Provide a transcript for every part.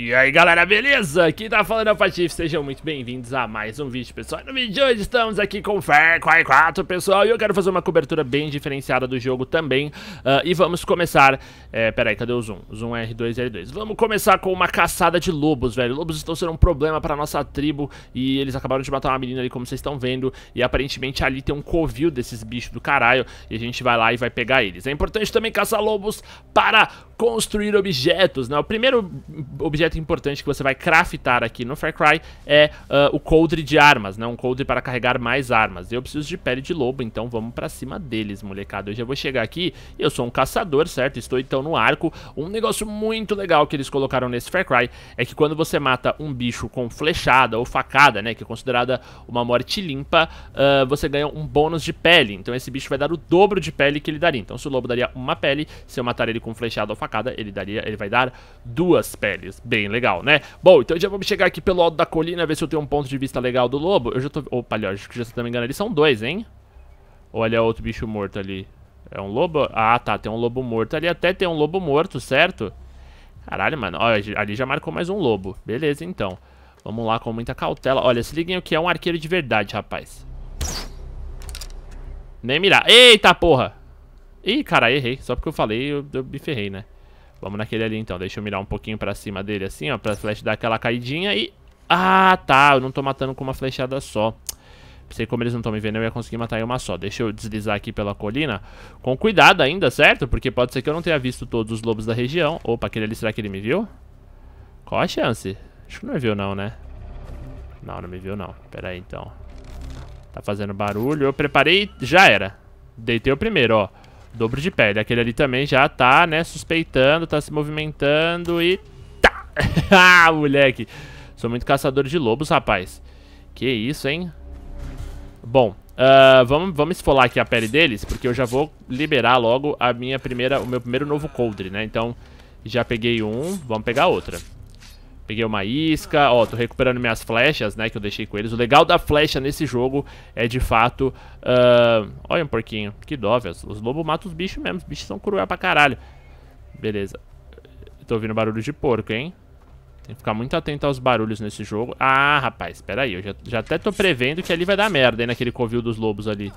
E aí galera, beleza? Quem tá falando é o Patife, sejam muito bem-vindos a mais um vídeo, pessoal. No vídeo de hoje estamos aqui com Far 4, pessoal, e eu quero fazer uma cobertura bem diferenciada do jogo também. Uh, e vamos começar... É, peraí, cadê o zoom? Zoom R2 e 2 Vamos começar com uma caçada de lobos, velho. Lobos estão sendo um problema pra nossa tribo e eles acabaram de matar uma menina ali, como vocês estão vendo. E aparentemente ali tem um covil desses bichos do caralho e a gente vai lá e vai pegar eles. É importante também caçar lobos para construir objetos, né? O primeiro objeto importante que você vai craftar aqui no Far Cry é uh, o coldre de armas, né? Um coldre para carregar mais armas. Eu preciso de pele de lobo, então vamos pra cima deles, molecada. Eu já vou chegar aqui, eu sou um caçador, certo? Estou então no arco. Um negócio muito legal que eles colocaram nesse Far Cry é que quando você mata um bicho com flechada ou facada, né? Que é considerada uma morte limpa, uh, você ganha um bônus de pele. Então esse bicho vai dar o dobro de pele que ele daria. Então se o lobo daria uma pele, se eu matar ele com flechada ou facada, facada, ele daria, ele vai dar duas peles. Bem legal, né? Bom, então já vamos chegar aqui pelo alto da colina, ver se eu tenho um ponto de vista legal do lobo. Eu já tô... Opa, ali, ó, acho que já se não me engano, ali são dois, hein? Olha outro bicho morto ali. É um lobo? Ah, tá, tem um lobo morto ali. Até tem um lobo morto, certo? Caralho, mano. Olha, ali já marcou mais um lobo. Beleza, então. Vamos lá com muita cautela. Olha, se liguem o que é um arqueiro de verdade, rapaz. Nem mirar. Eita, porra! Ih, cara, errei. Só porque eu falei, eu, eu me ferrei, né? Vamos naquele ali então. Deixa eu mirar um pouquinho pra cima dele assim, ó. Pra flecha dar aquela caidinha e... Ah, tá. Eu não tô matando com uma flechada só. Sei como eles não estão me vendo, eu ia conseguir matar em uma só. Deixa eu deslizar aqui pela colina. Com cuidado ainda, certo? Porque pode ser que eu não tenha visto todos os lobos da região. Opa, aquele ali, será que ele me viu? Qual a chance? Acho que não me viu não, né? Não, não me viu não. Pera aí, então. Tá fazendo barulho. Eu preparei já era. Deitei o primeiro, ó. Dobro de pele. Aquele ali também já tá, né, suspeitando, tá se movimentando e... Tá! ah, moleque! Sou muito caçador de lobos, rapaz. Que isso, hein? Bom, uh, vamos, vamos esfolar aqui a pele deles, porque eu já vou liberar logo a minha primeira, o meu primeiro novo coldre, né? Então, já peguei um, vamos pegar outra. Peguei uma isca, ó, tô recuperando minhas flechas, né, que eu deixei com eles. O legal da flecha nesse jogo é, de fato... Uh... Olha um porquinho, que dó, velho. Os lobos matam os bichos mesmo, os bichos são cruel pra caralho. Beleza. Tô ouvindo barulho de porco, hein? Tem que ficar muito atento aos barulhos nesse jogo. Ah, rapaz, pera aí. Eu já, já até tô prevendo que ali vai dar merda, hein, naquele covil dos lobos ali.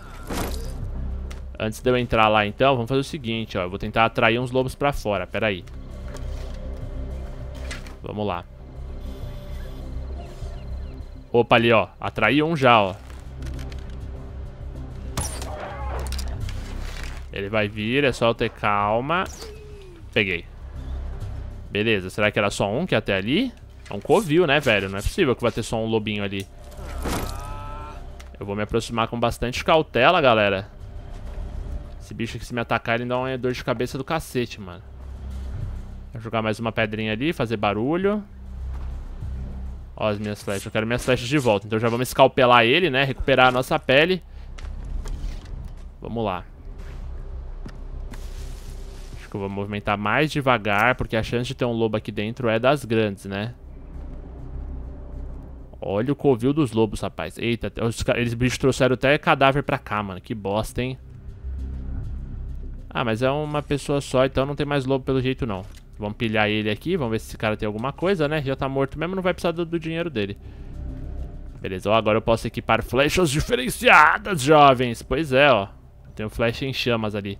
Antes de eu entrar lá, então, vamos fazer o seguinte, ó. Eu vou tentar atrair uns lobos pra fora, pera aí. Vamos lá. Opa, ali, ó. Atraiu um já, ó. Ele vai vir, é só eu ter calma. Peguei. Beleza, será que era só um que até ali? É um covil, né, velho? Não é possível que vai ter só um lobinho ali. Eu vou me aproximar com bastante cautela, galera. Esse bicho aqui, se me atacar, ele dá uma dor de cabeça do cacete, mano. Vou jogar mais uma pedrinha ali, fazer barulho. Ó as minhas flechas. Eu quero minhas flechas de volta. Então já vamos escalpelar ele, né? Recuperar a nossa pele. Vamos lá. Acho que eu vou movimentar mais devagar, porque a chance de ter um lobo aqui dentro é das grandes, né? Olha o covil dos lobos, rapaz. Eita, os, eles bichos trouxeram até cadáver pra cá, mano. Que bosta, hein? Ah, mas é uma pessoa só, então não tem mais lobo pelo jeito, não. Vamos pilhar ele aqui, vamos ver se esse cara tem alguma coisa, né? Já tá morto mesmo, não vai precisar do, do dinheiro dele. Beleza, ó, agora eu posso equipar flechas diferenciadas, jovens. Pois é, ó. Tem um flecha em chamas ali.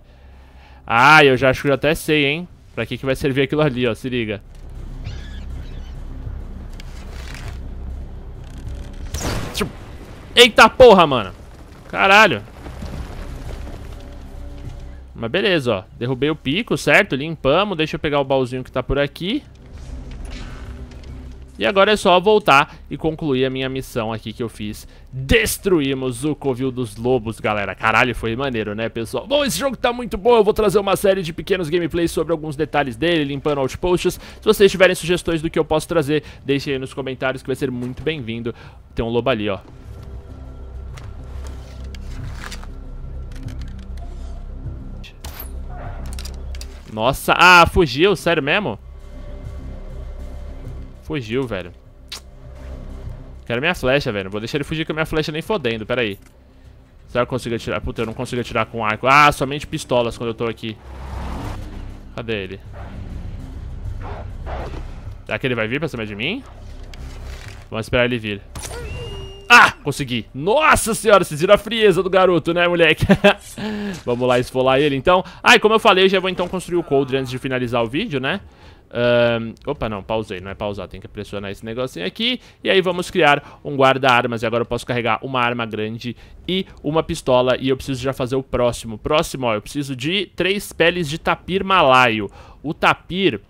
Ah, eu já acho que eu até sei, hein? Pra que que vai servir aquilo ali, ó. Se liga. Eita porra, mano. Caralho. Mas beleza, ó. Derrubei o pico, certo? Limpamos. Deixa eu pegar o baúzinho que tá por aqui. E agora é só voltar e concluir a minha missão aqui que eu fiz. Destruímos o Covil dos Lobos, galera. Caralho, foi maneiro, né, pessoal? Bom, esse jogo tá muito bom. Eu vou trazer uma série de pequenos gameplays sobre alguns detalhes dele, limpando outposts. Se vocês tiverem sugestões do que eu posso trazer, deixem aí nos comentários que vai ser muito bem-vindo. Tem um lobo ali, ó. Nossa, ah, fugiu, sério mesmo? Fugiu, velho. Quero minha flecha, velho. Vou deixar ele fugir com a minha flecha nem fodendo, pera aí. Será que eu consigo atirar? Puta, eu não consigo atirar com arco. Ah, somente pistolas quando eu tô aqui. Cadê ele? Será que ele vai vir pra cima de mim? Vamos esperar ele vir. Ah, consegui. Nossa senhora, vocês viram a frieza do garoto, né, moleque? Vamos lá esfolar ele, então. Ah, e como eu falei, já vou então construir o coldre antes de finalizar o vídeo, né? Um, opa, não, pausei, não é pausar, tem que pressionar esse negocinho aqui E aí vamos criar um guarda-armas E agora eu posso carregar uma arma grande e uma pistola E eu preciso já fazer o próximo Próximo, ó, eu preciso de três peles de tapir malaio O tapir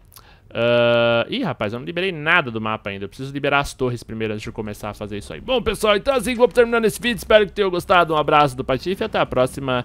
Uh, ih, rapaz, eu não liberei nada do mapa ainda. Eu preciso liberar as torres primeiro antes de começar a fazer isso aí. Bom, pessoal, então é assim vou terminando esse vídeo. Espero que tenham gostado. Um abraço do Patife e até a próxima.